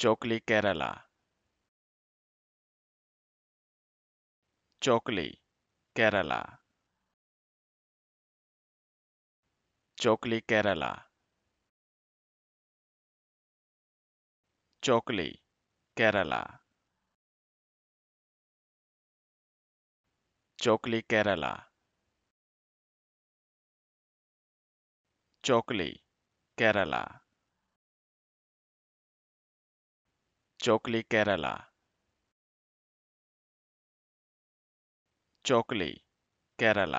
Chokli Kerala Chokli Kerala Chokli Kerala Chokli Kerala Chokli Kerala Chokli Kerala ಚೋಕ್ಲಿ Kerala ಚೋಕ್ಲಿ Kerala